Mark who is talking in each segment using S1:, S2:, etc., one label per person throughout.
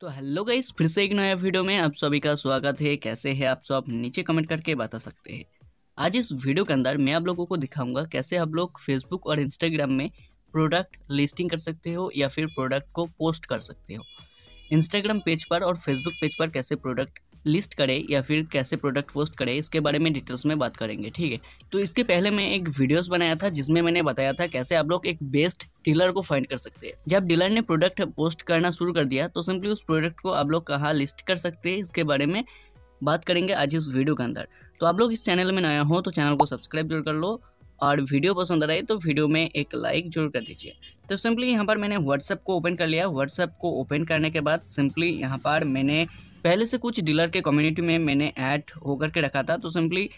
S1: तो hello guys फिर से एक नया वीडियो में आप सभी का स्वागत है कैसे है आप सब नीचे कमेंट करके बता सकते हैं आज इस वीडियो के अंदर मैं आप लोगों को दिखाऊंगा कैसे आप लोग फेसबुक और इंस्टाग्राम में प्रोडक्ट लिस्टिंग कर सकते हो या फिर प्रोडक्ट को पोस्ट कर सकते हो इंस्टाग्राम पेज पर और फेसबुक पेज पर कैसे प्रोडक्ट लिस्ट करे या फिर कैसे प्रोडक्ट पोस्ट करे इसके बारे में डिटेल्स में बात करेंगे ठीक है तो इसके पहले मैं एक वीडियोस बनाया था जिसमें मैंने बताया था कैसे आप लोग एक बेस्ट डीलर को फाइंड कर सकते हैं जब डीलर ने प्रोडक्ट पोस्ट करना शुरू कर दिया तो सिंपली उस प्रोडक्ट को आप लोग कहाँ लिस्ट कर सकते हैं इसके बारे में बात करेंगे आज इस वीडियो के अंदर तो आप लोग इस चैनल में नया हो तो चैनल को सब्सक्राइब जरूर कर लो और वीडियो पसंद आए तो वीडियो में एक लाइक जरूर कर दीजिए तो सिंपली यहाँ पर मैंने व्हाट्सअप को ओपन कर लिया व्हाट्सएप को ओपन करने के बाद सिंपली यहाँ पर मैंने पहले से कुछ डीलर के कम्युनिटी में मैंने ऐड होकर के रखा था तो सिंपली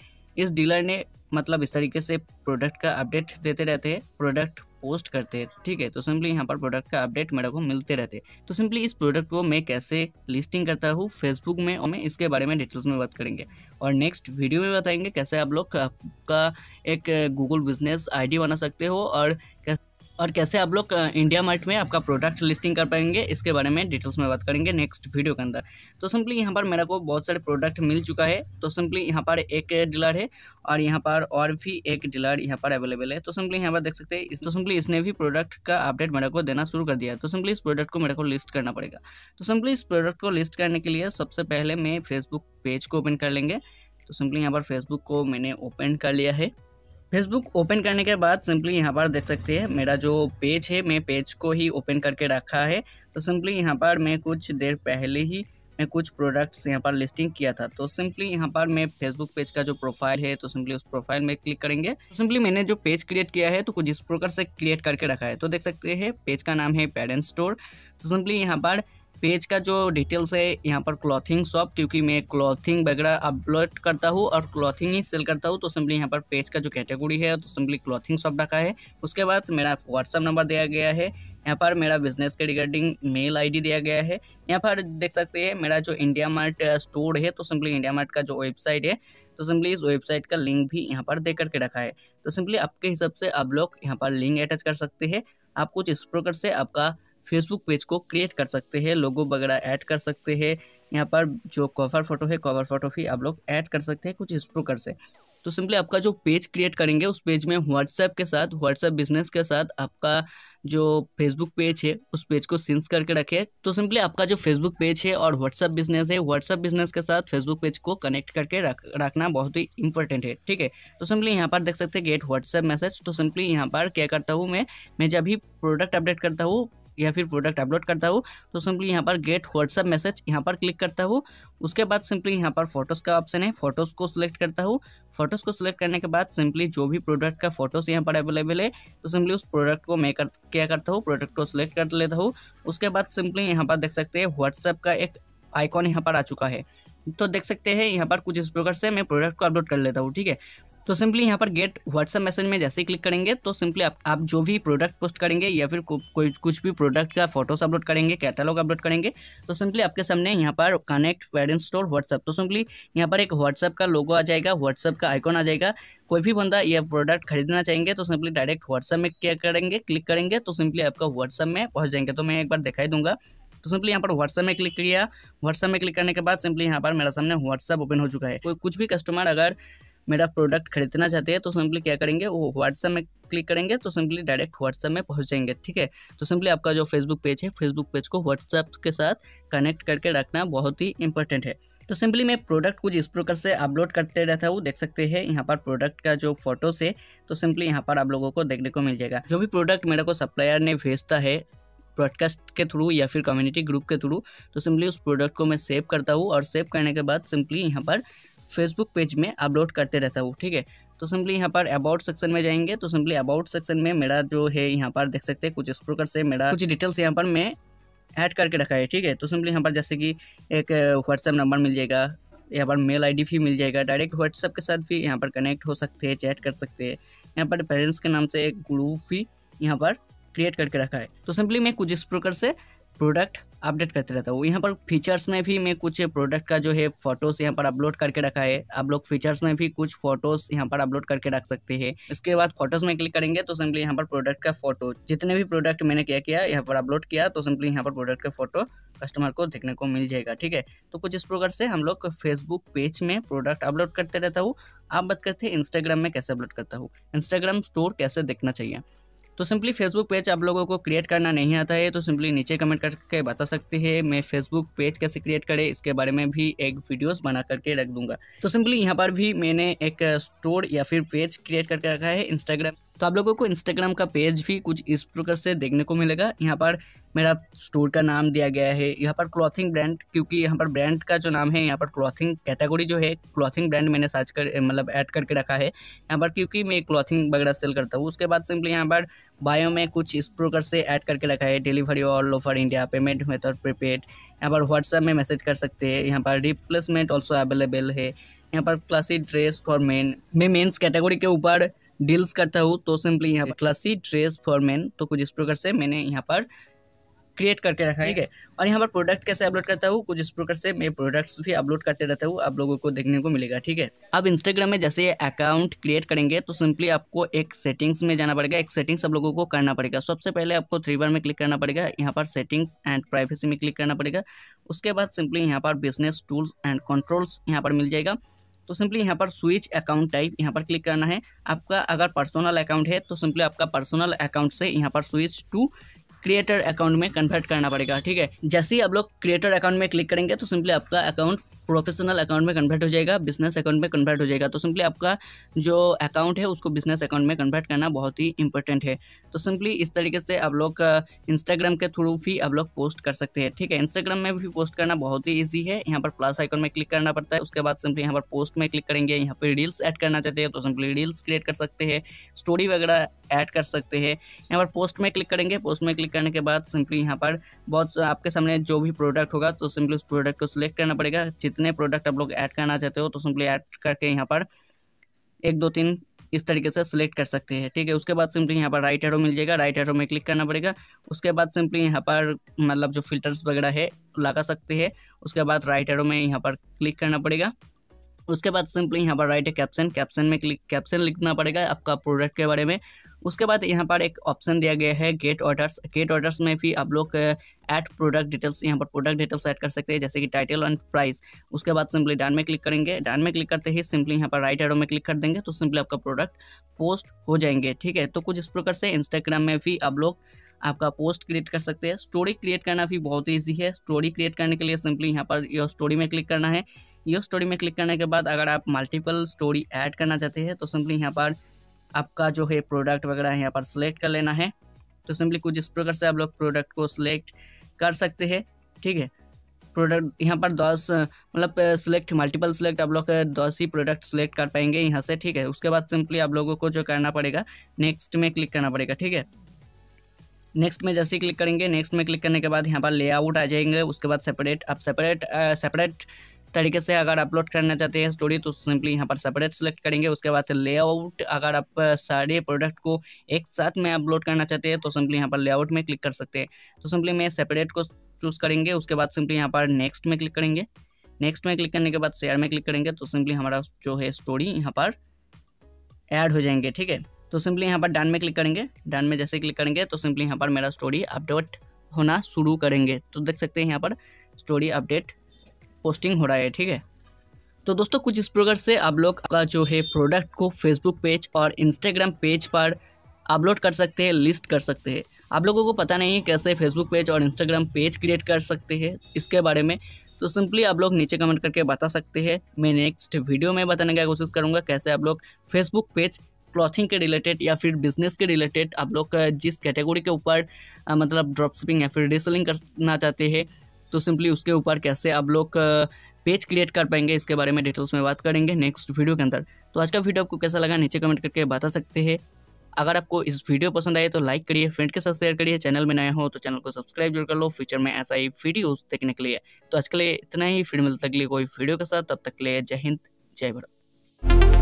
S1: इस डीलर ने मतलब इस तरीके से प्रोडक्ट का अपडेट देते रहते हैं प्रोडक्ट पोस्ट करते हैं ठीक है तो सिंपली यहाँ पर प्रोडक्ट का अपडेट मेरे को मिलते रहते हैं तो सिंपली इस प्रोडक्ट को मैं कैसे लिस्टिंग करता हूँ फेसबुक में और मैं इसके बारे में डिटेल्स में बात करेंगे और नेक्स्ट वीडियो में बताएंगे कैसे आप लोग का एक गूगल बिजनेस आईडी बना सकते हो और कैसे और कैसे आप लोग इंडिया मार्ट में आपका प्रोडक्ट लिस्टिंग कर पाएंगे इसके बारे में डिटेल्स में बात करेंगे नेक्स्ट वीडियो के अंदर तो सिंपली यहाँ पर मेरा को बहुत सारे प्रोडक्ट मिल चुका है तो सिंपली यहाँ पर एक डीलर है और यहाँ पर और भी एक डीलर यहाँ पर अवेलेबल है तो सिंपली यहाँ पर देख सकते हैं तो सिंपली इसने भी प्रोडक्ट का अपडेट मेरे को देना शुरू कर दिया तो सिंपली इस प्रोडक्ट को मेरे को लिस्ट करना पड़ेगा तो सिंपली इस प्रोडक्ट को लिस्ट करने के लिए सबसे पहले मैं फेसबुक पेज को ओपन कर लेंगे तो सिंपली यहाँ पर फेसबुक को मैंने ओपन कर लिया है फेसबुक ओपन करने के बाद सिंपली यहाँ पर देख सकते हैं मेरा जो पेज है मैं पेज को ही ओपन करके रखा है तो सिंपली यहाँ पर मैं कुछ देर पहले ही मैं कुछ प्रोडक्ट्स यहाँ पर लिस्टिंग किया था तो सिंपली यहाँ पर मैं फेसबुक पेज का जो प्रोफाइल है तो सिंपली उस प्रोफाइल में क्लिक करेंगे तो सिंपली मैंने जो पेज क्रिएट किया है तो कुछ इस प्रकार से क्रिएट करके रखा है तो देख सकते हैं पेज का नाम है पेरेंट स्टोर तो सिंपली यहाँ पर पेज का जो डिटेल्स है यहाँ पर क्लॉथिंग शॉप क्योंकि मैं क्लॉथिंग वगैरह अपलोड करता हूँ और क्लॉथिंग ही सेल करता हूँ तो सिंपली यहाँ पर पेज का जो कैटेगरी है तो सिंपली क्लॉथिंग शॉप रखा है उसके बाद मेरा व्हाट्सअप नंबर दिया गया है यहाँ पर मेरा बिजनेस के रिगार्डिंग मेल आईडी दिया गया है यहाँ पर देख सकते हैं मेरा जो इंडिया मार्ट स्टोर है तो सिंपली इंडिया मार्ट का जो वेबसाइट है तो सिंपली इस वेबसाइट का लिंक भी यहाँ पर दे करके रखा है तो सिंपली आपके हिसाब से आप लोग यहाँ पर लिंक अटैच कर सकते हैं आप कुछ इस प्रकार से आपका फेसबुक पेज को क्रिएट कर सकते हैं लोगो वगैरह ऐड कर सकते हैं यहाँ पर जो कवर फोटो है कवर फोटो भी आप लोग ऐड कर सकते हैं कुछ इस प्रकार से तो सिंपली आपका जो पेज क्रिएट करेंगे उस पेज में व्हाट्सएप के साथ व्हाट्सएप बिजनेस के साथ आपका जो फेसबुक पेज है उस पेज को सिंस करके रखें तो सिंपली आपका जो फेसबुक पेज है और व्हाट्सएप बिजनेस है व्हाट्सएप बिजनेस के साथ फेसबुक पेज को कनेक्ट करके रख रखना बहुत ही इंपॉर्टेंट है ठीक है तो सिंपली यहाँ पर देख सकते हैं गेट व्हाट्सएप मैसेज तो सिंपली यहाँ पर क्या करता हूँ मैं मैं जब भी प्रोडक्ट अपडेट करता हूँ या फिर प्रोडक्ट अपलोड करता हूँ तो सिंपली यहाँ पर गेट व्हाट्सअप मैसेज यहाँ पर क्लिक करता हूँ उसके बाद सिंपली यहाँ पर फोटोज़ का ऑप्शन है फोटोज़ को सिलेक्ट करता हूँ फोटोज़ को सिलेक्ट करने के बाद सिंपली जो भी प्रोडक्ट का फोटोज़ यहाँ पर अवेलेबल है तो सिंपली उस प्रोडक्ट को मैं कर, क्या करता हूँ प्रोडक्ट को सिलेक्ट कर लेता हूँ उसके बाद सिंपली यहाँ पर देख सकते हैं व्हाट्सअप का एक आइकॉन यहाँ पर आ चुका है तो देख सकते हैं यहाँ पर कुछ इस प्रकार से मैं प्रोडक्ट को अपलोड कर लेता हूँ ठीक है तो सिंपली यहाँ पर गेट व्हाट्सएप मैसेज में जैसे ही क्लिक करेंगे तो सिंपली आप, आप जो भी प्रोडक्ट पोस्ट करेंगे या फिर को, कोई कुछ भी प्रोडक्ट का फोटोस अपलोड करेंगे कैटलॉग अपलोड करेंगे तो सिंपली आपके सामने यहाँ पर कनेक्ट वेड स्टोर व्हाट्सअप तो सिंपली यहाँ पर एक व्हाट्सअप का लोगो आ जाएगा व्हाट्सअप का आइकॉन आ जाएगा कोई भी बंदा यह प्रोडक्ट खरीदना चाहेंगे तो सिंपली डायरेक्ट व्हाट्सअप में क्या करेंगे क्लिक करेंगे तो सिंपली आपका व्हाट्सअप में पहुँच जाएंगे तो मैं एक बार दिखाई दूंगा तो सिंपली यहाँ पर व्हाट्सअप में क्लिक किया व्हाट्सअप में क्लिक करने के बाद सिंपली यहाँ पर मेरा सामने व्हाट्सअप ओपन हो चुका है कोई कुछ भी कस्टमर अगर मेरा प्रोडक्ट खरीदना चाहते हैं तो सिंपली क्या करेंगे वो व्हाट्सएप में क्लिक करेंगे तो सिंपली डायरेक्ट व्हाट्सएप में पहुँच जाएंगे ठीक है तो सिंपली आपका जो फेसबुक पेज है फेसबुक पेज को व्हाट्सएप के साथ कनेक्ट करके रखना बहुत ही इंपॉर्टेंट है तो सिंपली मैं प्रोडक्ट कुछ इस प्रकार से अपलोड करते रहता हूँ देख सकते हैं यहाँ पर प्रोडक्ट का जो फोटो है तो सिंपली यहाँ पर आप लोगों को देखने को मिल जाएगा जो भी प्रोडक्ट मेरे को सप्लायर ने भेजता है ब्रॉडकास्ट के थ्रू या फिर कम्युनिटी ग्रुप के थ्रू तो सिंपली उस प्रोडक्ट को मैं सेव करता हूँ और सेव करने के बाद सिंपली यहाँ पर फेसबुक पेज में अपलोड करते रहता हूँ ठीक है तो सिंपली यहाँ पर अबाउट सेक्शन में जाएंगे तो सिंपली अबाउट सेक्शन में मेरा जो है यहाँ पर देख सकते हैं कुछ इस प्रकार से मेरा कुछ डिटेल्स यहाँ पर मैं ऐड करके रखा है ठीक है तो सिंपली यहाँ पर जैसे कि एक व्हाट्सएप नंबर मिल जाएगा यहाँ पर मेल आईडी भी मिल जाएगा डायरेक्ट व्हाट्सएप के साथ भी यहाँ पर कनेक्ट हो सकते हैं चैट कर सकते हैं यहाँ पर पेरेंट्स के नाम से एक ग्रुप भी यहाँ पर क्रिएट करके रखा है तो सिंपली मैं कुछ इस प्रकार से प्रोडक्ट अपडेट करते रहता हूँ यहाँ पर फीचर्स में भी मैं कुछ प्रोडक्ट का जो है फोटोज़ यहाँ पर अपलोड करके रखा है आप लोग फीचर्स में भी कुछ फोटोज़ यहाँ पर अपलोड करके रख सकते हैं इसके बाद फोटोज़ में क्लिक करेंगे तो सिंपली यहाँ पर प्रोडक्ट का फोटो जितने भी प्रोडक्ट मैंने क्या किया यहाँ पर अपलोड किया तो सिंपली यहाँ पर प्रोडक्ट का फोटो कस्टमर को देखने को मिल जाएगा ठीक है तो कुछ इस प्रकार से हम लोग फेसबुक पेज में प्रोडक्ट अपलोड करते रहता हूँ आप बात करते हैं इंस्टाग्राम में कैसे अपलोड करता हूँ इंस्टाग्राम स्टोर कैसे देखना चाहिए तो सिंपली फेसबुक पेज आप लोगों को क्रिएट करना नहीं आता है तो सिंपली नीचे कमेंट करके बता सकते हैं मैं फेसबुक पेज कैसे क्रिएट करें इसके बारे में भी एक वीडियोस बना करके रख दूंगा तो सिंपली यहाँ पर भी मैंने एक स्टोर या फिर पेज क्रिएट करके रखा है इंस्टाग्राम तो आप लोगों को इंस्टाग्राम का पेज भी कुछ इस प्रकार से देखने को मिलेगा यहाँ पर मेरा स्टोर का नाम दिया गया है यहाँ पर क्लॉथिंग ब्रांड क्योंकि यहाँ पर ब्रांड का जो नाम है यहाँ पर क्लॉथिंग कैटेगरी जो है क्लॉथिंग ब्रांड मैंने सर्च कर मतलब ऐड करके रखा है यहाँ पर क्योंकि मैं क्लॉथिंग वगैरह सेल करता हूँ उसके बाद सिंपली यहाँ पर बायो में कुछ इस प्रकार से ऐड करके रखा है delivery all over India payment method prepaid यहाँ पर व्हाट्सएप में मैसेज कर सकते हैं यहाँ पर रिप्लेसमेंट ऑल्सो अवेलेबल है यहाँ पर क्लासिक ड्रेस फॉर मेन मैं मेन्स कैटेगरी के ऊपर डील्स करता हूँ तो सिंपली यहाँ पर क्लासी ड्रेस फॉर मैन तो कुछ इस प्रकार से मैंने यहाँ पर क्रिएट करके रखा है ठीक है और यहाँ पर प्रोडक्ट कैसे अपलोड करता हूँ कुछ इस प्रकार से मैं प्रोडक्ट्स भी अपलोड करते रहता हूँ आप लोगों को देखने को मिलेगा ठीक है अब इंस्टाग्राम में जैसे अकाउंट क्रिएट करेंगे तो सिंपली आपको एक सेटिंग्स में जाना पड़ेगा एक सेटिंग्स आप लोगों को करना पड़ेगा सबसे पहले आपको थ्री बार में क्लिक करना पड़ेगा यहाँ पर सेटिंग्स एंड प्राइवेसी में क्लिक करना पड़ेगा उसके बाद सिंपली यहाँ पर बिजनेस टूल्स एंड कंट्रोल्स यहाँ पर मिल जाएगा तो सिंपली यहाँ पर स्विच अकाउंट टाइप यहाँ पर क्लिक करना है आपका अगर पर्सनल अकाउंट है तो सिंपली आपका पर्सनल अकाउंट से यहाँ पर स्विच टू क्रिएटर अकाउंट में कन्वर्ट करना पड़ेगा ठीक है जैसे ही आप लोग क्रिएटर अकाउंट में क्लिक करेंगे तो सिंपली आपका अकाउंट प्रोफेशनल अकाउंट में कन्वर्ट हो जाएगा बिजनेस अकाउंट में कन्वर्ट हो जाएगा तो सिंपली आपका जो अकाउंट है उसको बिजनेस अकाउंट में कन्वर्ट करना बहुत ही इंपॉर्टेंट है तो सिंपली इस तरीके से आप लोग इंस्टाग्राम के थ्रू भी आप लोग पोस्ट कर सकते हैं ठीक है इंस्टाग्राम में भी पोस्ट करना बहुत ही ईजी है यहाँ पर प्लस आइकॉन में क्लिक करना पड़ता है उसके बाद सिंपली यहाँ पर पोस्ट में क्लिक करेंगे यहाँ पर रील्स एड करना चाहते हैं तो सिंपली रील्स क्रिएट कर सकते हैं स्टोरी वगैरह ऐड कर सकते हैं यहाँ पर पोस्ट में क्लिक करेंगे पोस्ट में क्लिक करने के बाद सिंपली यहाँ पर बहुत आपके सामने जो भी प्रोडक्ट होगा तो सिंपली उस प्रोडक्ट को सिलेक्ट करना पड़ेगा जितने जितने प्रोडक्ट आप लोग ऐड करना चाहते हो तो सिंपली ऐड करके यहाँ पर एक दो तीन इस तरीके से सिलेक्ट कर सकते हैं ठीक है उसके बाद सिंपली यहाँ पर राइट एरो मिल जाएगा राइट एरो में क्लिक करना पड़ेगा उसके बाद सिंपली यहाँ पर मतलब जो फिल्टर्स वगैरह है लगा सकते हैं उसके बाद राइट एरो में यहाँ पर क्लिक करना पड़ेगा उसके बाद सिंपली यहाँ पर राइट है कैप्शन कैप्शन में क्लिक कैप्शन लिखना पड़ेगा आपका प्रोडक्ट के बारे में उसके बाद यहाँ पर एक ऑप्शन दिया गया है गेट ऑर्डर्स गेट ऑर्डर्स में भी आप लोग ऐड प्रोडक्ट डिटेल्स यहाँ पर प्रोडक्ट डिटेल्स ऐड कर सकते हैं जैसे कि टाइटल एंड प्राइस उसके बाद सिंपली डान में क्लिक करेंगे डान में क्लिक करते ही सिंपली यहाँ पर राइट एडो में क्लिक कर देंगे तो सिंपली आपका प्रोडक्ट पोस्ट हो जाएंगे ठीक है तो कुछ इस प्रकार से इंस्टाग्राम में भी आप लोग आपका पोस्ट क्रिएट कर सकते हैं स्टोरी क्रिएट करना भी बहुत ईजी है स्टोरी क्रिएट करने के लिए सिंपली यहाँ पर योर स्टोरी में क्लिक करना है यो स्टोरी में क्लिक करने के बाद अगर आप मल्टीपल स्टोरी ऐड करना चाहते हैं तो सिंपली यहाँ पर आपका जो है प्रोडक्ट वगैरह यहाँ पर सिलेक्ट कर लेना है तो सिंपली कुछ इस प्रकार से आप लोग प्रोडक्ट को सिलेक्ट कर सकते हैं ठीक है प्रोडक्ट यहाँ पर दस मतलब सिलेक्ट मल्टीपल सिलेक्ट आप लोग दस ही प्रोडक्ट सिलेक्ट कर पाएंगे यहाँ से ठीक है उसके बाद सिंपली आप लोगों को जो करना पड़ेगा नेक्स्ट में क्लिक करना पड़ेगा ठीक है नेक्स्ट में जैसे ही क्लिक करेंगे नेक्स्ट में क्लिक करने के बाद यहाँ पर लेआउट आ जाएंगे उसके बाद सेपरेट आप सेपरेट सेपरेट तरीके से अगर अपलोड करना चाहते हैं स्टोरी तो सिंपली यहाँ पर सेपरेट सेलेक्ट करेंगे उसके बाद लेआउट अगर आप सारे प्रोडक्ट को एक साथ में अपलोड करना चाहते हैं तो सिंपली यहाँ पर लेआउट में क्लिक कर सकते हैं तो सिंपली मैं सेपरेट को चूज़ करेंगे उसके बाद सिंपली यहाँ पर नेक्स्ट में क्लिक करेंगे नेक्स्ट में क्लिक करने के बाद शेयर में क्लिक करेंगे तो सिंपली हमारा जो है स्टोरी यहाँ पर ऐड हो जाएंगे ठीक है तो सिंपली यहाँ पर डन में क्लिक करेंगे डन में जैसे क्लिक करेंगे तो सिंपली यहाँ पर मेरा स्टोरी अपडेट होना शुरू करेंगे तो देख सकते हैं यहाँ पर स्टोरी अपडेट पोस्टिंग हो रहा है ठीक है तो दोस्तों कुछ इस प्रकार से आप लोग का जो है प्रोडक्ट को फेसबुक पेज और इंस्टाग्राम पेज पर अपलोड कर सकते हैं लिस्ट कर सकते हैं आप लोगों को पता नहीं है कैसे फेसबुक पेज और इंस्टाग्राम पेज क्रिएट कर सकते हैं इसके बारे में तो सिंपली आप लोग नीचे कमेंट करके बता सकते हैं मैं नेक्स्ट वीडियो में बताने का कोशिश करूँगा कैसे आप लोग फेसबुक पेज क्लॉथिंग के रिलेटेड या फिर बिजनेस के रिलेटेड आप लोग जिस कैटेगरी के ऊपर मतलब ड्रॉप शिपिंग या फिर रीसेलिंग करना चाहते हैं तो सिंपली उसके ऊपर कैसे आप लोग पेज क्रिएट कर पाएंगे इसके बारे में डिटेल्स में बात करेंगे नेक्स्ट वीडियो के अंदर तो आज का वीडियो आपको कैसा लगा नीचे कमेंट करके बता सकते हैं अगर आपको इस वीडियो पसंद आए तो लाइक करिए फ्रेंड के साथ शेयर करिए चैनल में नया हो तो चैनल को सब्सक्राइब जरूर कर लो फ्यूचर में ऐसा ही वीडियोस देखने के लिए तो आज के लिए इतना ही फिर मिलता अगले कोई वीडियो के साथ तब तक के लिए जय हिंद जय भारत